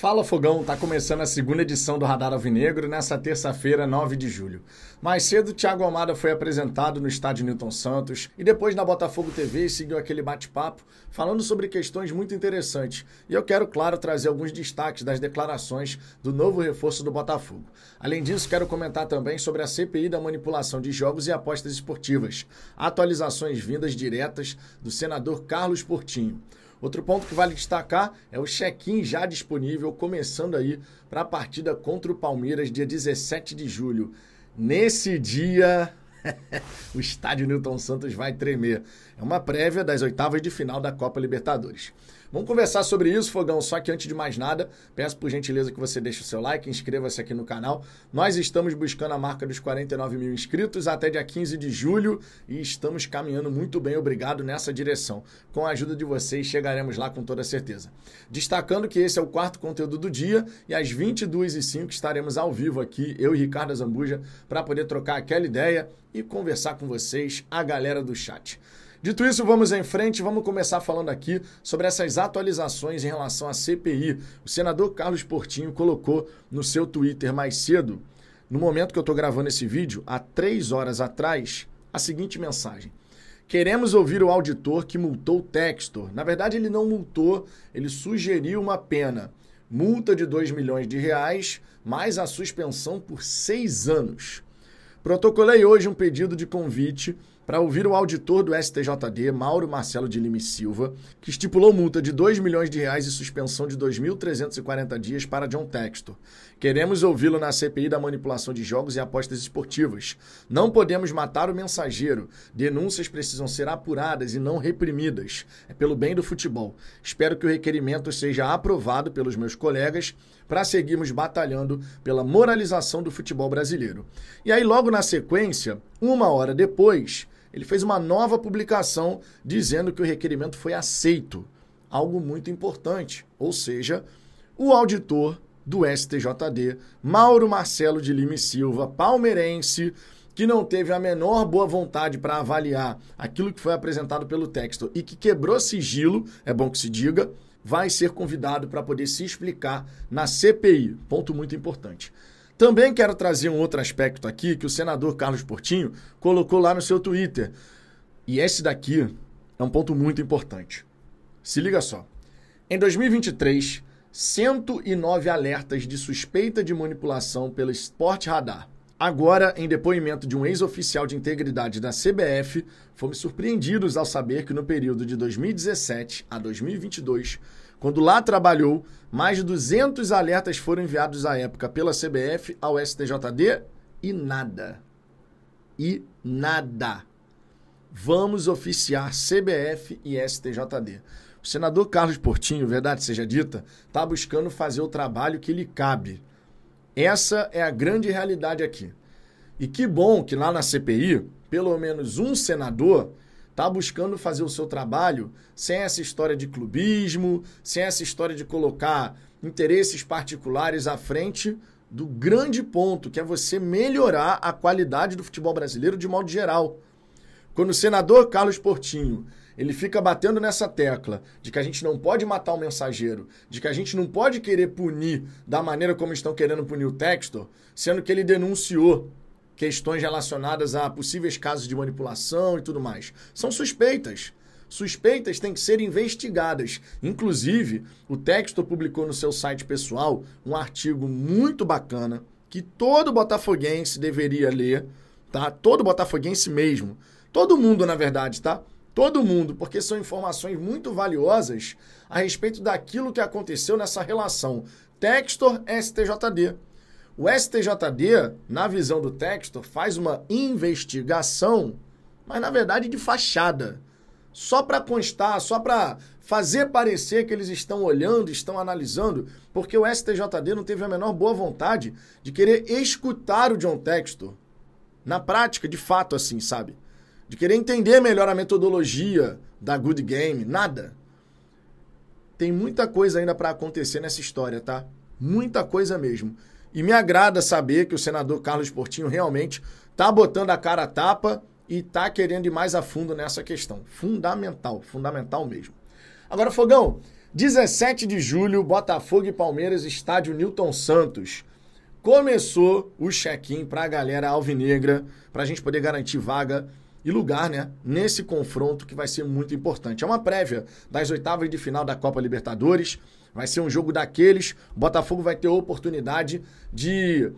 Fala Fogão, tá começando a segunda edição do Radar Alvinegro nessa terça-feira, 9 de julho. Mais cedo, Thiago Almada foi apresentado no estádio Newton Santos e depois na Botafogo TV seguiu aquele bate-papo falando sobre questões muito interessantes. E eu quero, claro, trazer alguns destaques das declarações do novo reforço do Botafogo. Além disso, quero comentar também sobre a CPI da manipulação de jogos e apostas esportivas, atualizações vindas diretas do senador Carlos Portinho. Outro ponto que vale destacar é o check-in já disponível, começando aí para a partida contra o Palmeiras, dia 17 de julho. Nesse dia, o estádio Newton Santos vai tremer. É uma prévia das oitavas de final da Copa Libertadores. Vamos conversar sobre isso, Fogão. Só que antes de mais nada, peço por gentileza que você deixe o seu like, inscreva-se aqui no canal. Nós estamos buscando a marca dos 49 mil inscritos até dia 15 de julho e estamos caminhando muito bem, obrigado, nessa direção. Com a ajuda de vocês, chegaremos lá com toda certeza. Destacando que esse é o quarto conteúdo do dia e às 22h05 estaremos ao vivo aqui, eu e Ricardo Zambuja, para poder trocar aquela ideia e conversar com vocês, a galera do chat. Dito isso, vamos em frente, vamos começar falando aqui sobre essas atualizações em relação à CPI. O senador Carlos Portinho colocou no seu Twitter mais cedo, no momento que eu estou gravando esse vídeo, há três horas atrás, a seguinte mensagem. Queremos ouvir o auditor que multou o Textor. Na verdade, ele não multou, ele sugeriu uma pena. Multa de 2 milhões de reais, mais a suspensão por seis anos. Protocolei hoje um pedido de convite para ouvir o auditor do STJD, Mauro Marcelo de Lima Silva, que estipulou multa de 2 milhões de reais e suspensão de 2.340 dias para John Textor. Queremos ouvi-lo na CPI da manipulação de jogos e apostas esportivas. Não podemos matar o mensageiro. Denúncias precisam ser apuradas e não reprimidas. É pelo bem do futebol. Espero que o requerimento seja aprovado pelos meus colegas para seguirmos batalhando pela moralização do futebol brasileiro. E aí, logo na sequência, uma hora depois, ele fez uma nova publicação dizendo que o requerimento foi aceito. Algo muito importante. Ou seja, o auditor do STJD, Mauro Marcelo de Lima e Silva, palmeirense, que não teve a menor boa vontade para avaliar aquilo que foi apresentado pelo texto e que quebrou sigilo, é bom que se diga, vai ser convidado para poder se explicar na CPI. Ponto muito importante. Também quero trazer um outro aspecto aqui que o senador Carlos Portinho colocou lá no seu Twitter. E esse daqui é um ponto muito importante. Se liga só. Em 2023, 109 alertas de suspeita de manipulação pelo Sport Radar. Agora, em depoimento de um ex-oficial de integridade da CBF, fomos surpreendidos ao saber que no período de 2017 a 2022 quando lá trabalhou, mais de 200 alertas foram enviados à época pela CBF ao STJD e nada. E nada. Vamos oficiar CBF e STJD. O senador Carlos Portinho, verdade seja dita, está buscando fazer o trabalho que lhe cabe. Essa é a grande realidade aqui. E que bom que lá na CPI, pelo menos um senador tá buscando fazer o seu trabalho sem essa história de clubismo, sem essa história de colocar interesses particulares à frente do grande ponto, que é você melhorar a qualidade do futebol brasileiro de modo geral. Quando o senador Carlos Portinho ele fica batendo nessa tecla de que a gente não pode matar o mensageiro, de que a gente não pode querer punir da maneira como estão querendo punir o Textor, sendo que ele denunciou questões relacionadas a possíveis casos de manipulação e tudo mais. São suspeitas. Suspeitas têm que ser investigadas. Inclusive, o Texto publicou no seu site pessoal um artigo muito bacana que todo botafoguense deveria ler, tá? Todo botafoguense mesmo. Todo mundo, na verdade, tá? Todo mundo, porque são informações muito valiosas a respeito daquilo que aconteceu nessa relação Textor STJD o STJD, na visão do texto, faz uma investigação, mas na verdade de fachada. Só para constar, só para fazer parecer que eles estão olhando, estão analisando, porque o STJD não teve a menor boa vontade de querer escutar o John Textor. Na prática, de fato, assim, sabe? De querer entender melhor a metodologia da Good Game, nada. Tem muita coisa ainda para acontecer nessa história, tá? Muita coisa mesmo. E me agrada saber que o senador Carlos Portinho realmente está botando a cara a tapa e está querendo ir mais a fundo nessa questão. Fundamental, fundamental mesmo. Agora, Fogão, 17 de julho, Botafogo e Palmeiras, estádio Newton Santos. Começou o check-in para a galera alvinegra, para a gente poder garantir vaga e lugar, né? Nesse confronto que vai ser muito importante. É uma prévia das oitavas de final da Copa Libertadores. Vai ser um jogo daqueles. Botafogo vai ter a oportunidade de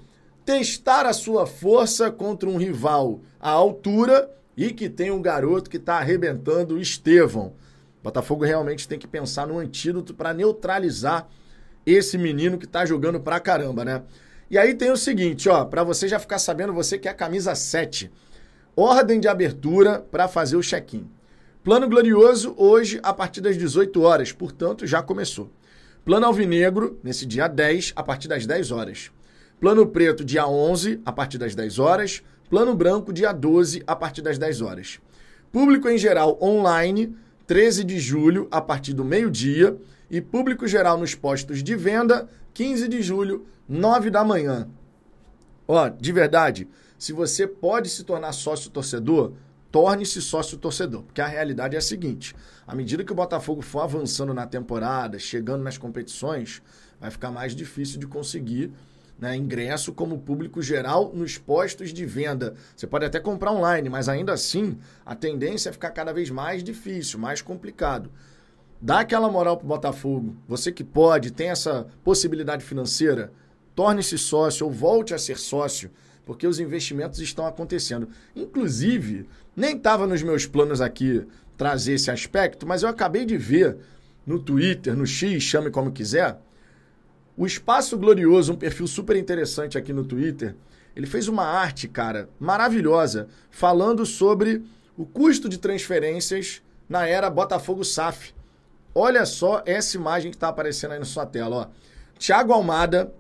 testar a sua força contra um rival à altura e que tem um garoto que está arrebentando o Estevão. Botafogo realmente tem que pensar no antídoto para neutralizar esse menino que está jogando pra caramba, né? E aí tem o seguinte, ó, para você já ficar sabendo, você que é a camisa 7. Ordem de abertura para fazer o check-in. Plano Glorioso hoje a partir das 18 horas, portanto, já começou. Plano Alvinegro, nesse dia 10, a partir das 10 horas. Plano Preto, dia 11, a partir das 10 horas. Plano Branco, dia 12, a partir das 10 horas. Público em geral online, 13 de julho, a partir do meio-dia. E público geral nos postos de venda, 15 de julho, 9 da manhã. Ó, de verdade, se você pode se tornar sócio torcedor, torne-se sócio torcedor. Porque a realidade é a seguinte: à medida que o Botafogo for avançando na temporada, chegando nas competições, vai ficar mais difícil de conseguir né, ingresso como público geral nos postos de venda. Você pode até comprar online, mas ainda assim a tendência é ficar cada vez mais difícil, mais complicado. Dá aquela moral pro Botafogo. Você que pode, tem essa possibilidade financeira, torne-se sócio ou volte a ser sócio porque os investimentos estão acontecendo. Inclusive, nem estava nos meus planos aqui trazer esse aspecto, mas eu acabei de ver no Twitter, no X, chame como quiser, o Espaço Glorioso, um perfil super interessante aqui no Twitter, ele fez uma arte, cara, maravilhosa, falando sobre o custo de transferências na era Botafogo SAF. Olha só essa imagem que está aparecendo aí na sua tela, ó. Tiago Almada,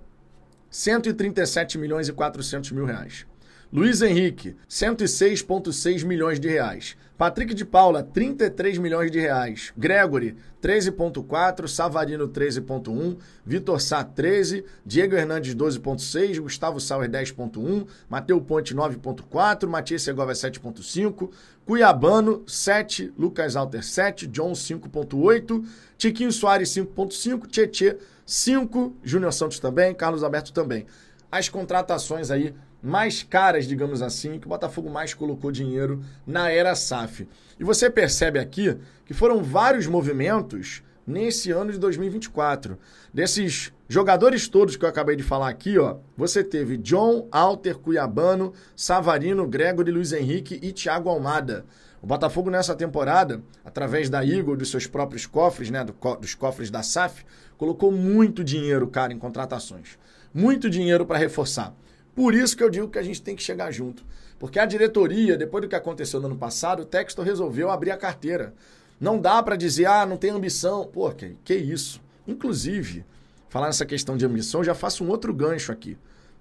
137 milhões e 400 mil reais. Luiz Henrique, 106,6 milhões de reais. Patrick de Paula, 33 milhões de reais. Gregory, 13,4. Savarino, 13,1. Vitor Sá, 13. Diego Hernandes, 12,6. Gustavo Sauer, 10,1. Mateu Ponte, 9,4. Matias Segovia, 7,5. Cuiabano, 7. Lucas Alter, 7. John, 5,8. Tiquinho Soares, 5,5. Tietê, 5. Júnior Santos também. Carlos Alberto também. As contratações aí mais caras, digamos assim, que o Botafogo mais colocou dinheiro na era SAF. E você percebe aqui que foram vários movimentos nesse ano de 2024. Desses jogadores todos que eu acabei de falar aqui, ó, você teve John, Alter, Cuiabano, Savarino, Gregory, Luiz Henrique e Thiago Almada. O Botafogo nessa temporada, através da Eagle, dos seus próprios cofres, né, dos cofres da SAF, colocou muito dinheiro, cara, em contratações. Muito dinheiro para reforçar. Por isso que eu digo que a gente tem que chegar junto. Porque a diretoria, depois do que aconteceu no ano passado, o texto resolveu abrir a carteira. Não dá para dizer, ah, não tem ambição. Pô, que, que isso? Inclusive, falar nessa questão de ambição, já faço um outro gancho aqui.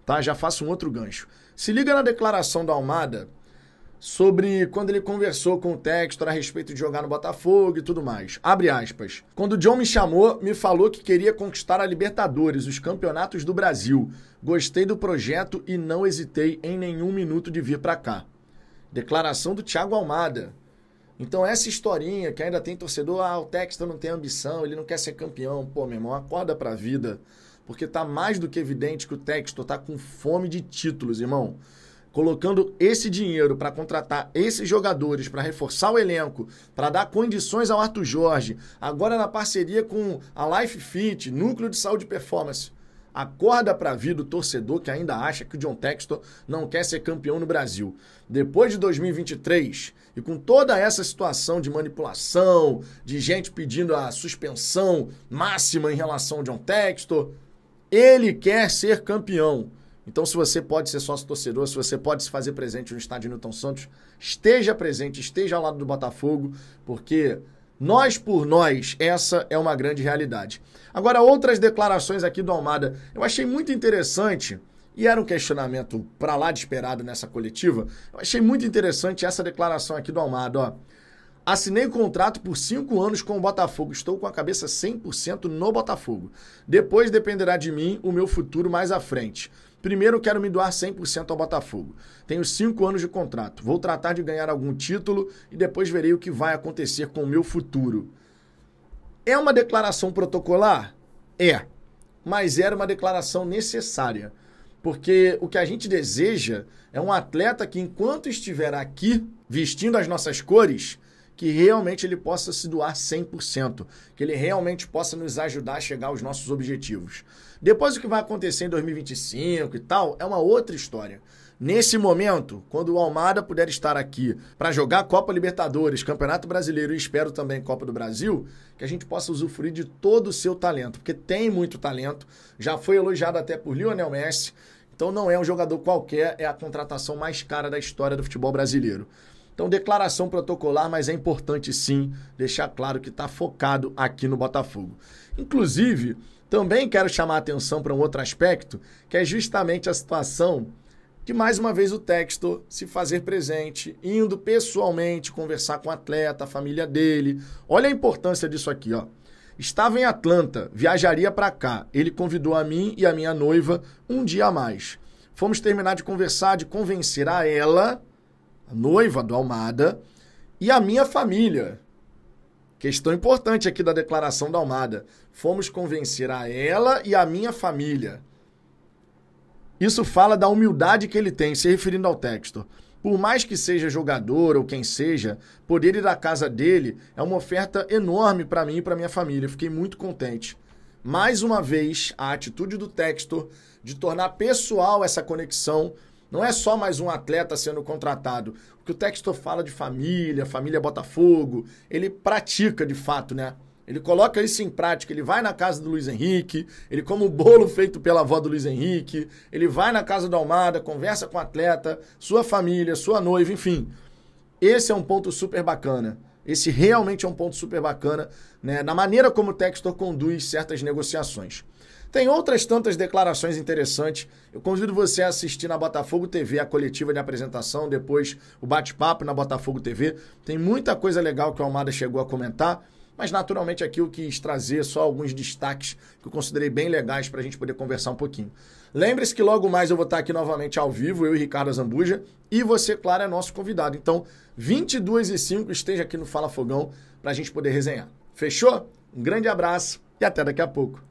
Tá? Já faço um outro gancho. Se liga na declaração da Almada sobre quando ele conversou com o Textor a respeito de jogar no Botafogo e tudo mais. Abre aspas. Quando o John me chamou, me falou que queria conquistar a Libertadores, os campeonatos do Brasil. Gostei do projeto e não hesitei em nenhum minuto de vir para cá. Declaração do Thiago Almada. Então essa historinha que ainda tem torcedor, ah, o Textor não tem ambição, ele não quer ser campeão. Pô, meu irmão, acorda pra vida. Porque tá mais do que evidente que o Textor tá com fome de títulos, irmão colocando esse dinheiro para contratar esses jogadores, para reforçar o elenco, para dar condições ao Arthur Jorge, agora na parceria com a Life Fit, Núcleo de Saúde e Performance. Acorda para a vida o torcedor que ainda acha que o John Textor não quer ser campeão no Brasil. Depois de 2023 e com toda essa situação de manipulação, de gente pedindo a suspensão máxima em relação ao John Textor, ele quer ser campeão. Então, se você pode ser sócio torcedor, se você pode se fazer presente no estádio Newton Santos, esteja presente, esteja ao lado do Botafogo, porque nós por nós, essa é uma grande realidade. Agora, outras declarações aqui do Almada, eu achei muito interessante, e era um questionamento para lá de esperado nessa coletiva, eu achei muito interessante essa declaração aqui do Almada, ó. Assinei contrato por cinco anos com o Botafogo. Estou com a cabeça 100% no Botafogo. Depois dependerá de mim o meu futuro mais à frente. Primeiro, quero me doar 100% ao Botafogo. Tenho cinco anos de contrato. Vou tratar de ganhar algum título e depois verei o que vai acontecer com o meu futuro. É uma declaração protocolar? É. Mas era uma declaração necessária. Porque o que a gente deseja é um atleta que, enquanto estiver aqui, vestindo as nossas cores, que realmente ele possa se doar 100%, que ele realmente possa nos ajudar a chegar aos nossos objetivos. Depois o que vai acontecer em 2025 e tal é uma outra história. Nesse momento, quando o Almada puder estar aqui para jogar Copa Libertadores, Campeonato Brasileiro e espero também Copa do Brasil, que a gente possa usufruir de todo o seu talento, porque tem muito talento, já foi elogiado até por Lionel Messi, então não é um jogador qualquer, é a contratação mais cara da história do futebol brasileiro. Então, declaração protocolar, mas é importante sim deixar claro que está focado aqui no Botafogo. Inclusive, também quero chamar a atenção para um outro aspecto, que é justamente a situação de mais uma vez o texto se fazer presente, indo pessoalmente conversar com o atleta, a família dele. Olha a importância disso aqui, ó. Estava em Atlanta, viajaria para cá. Ele convidou a mim e a minha noiva um dia a mais. Fomos terminar de conversar, de convencer a ela a noiva do Almada e a minha família. Questão importante aqui da declaração da Almada. Fomos convencer a ela e a minha família. Isso fala da humildade que ele tem, se referindo ao texto. Por mais que seja jogador ou quem seja, poder ir à casa dele é uma oferta enorme para mim e para minha família. fiquei muito contente. Mais uma vez, a atitude do texto de tornar pessoal essa conexão não é só mais um atleta sendo contratado. O que o texto fala de família, família Botafogo, ele pratica de fato, né? Ele coloca isso em prática. Ele vai na casa do Luiz Henrique, ele come o bolo feito pela avó do Luiz Henrique, ele vai na casa do Almada, conversa com o atleta, sua família, sua noiva, enfim. Esse é um ponto super bacana. Esse realmente é um ponto super bacana né, na maneira como o Textor conduz certas negociações. Tem outras tantas declarações interessantes. Eu convido você a assistir na Botafogo TV a coletiva de apresentação, depois o bate-papo na Botafogo TV. Tem muita coisa legal que o Almada chegou a comentar mas naturalmente aqui eu quis trazer só alguns destaques que eu considerei bem legais para a gente poder conversar um pouquinho. Lembre-se que logo mais eu vou estar aqui novamente ao vivo, eu e Ricardo Zambuja, e você, claro, é nosso convidado. Então, 22 e 5 esteja aqui no Fala Fogão para a gente poder resenhar. Fechou? Um grande abraço e até daqui a pouco.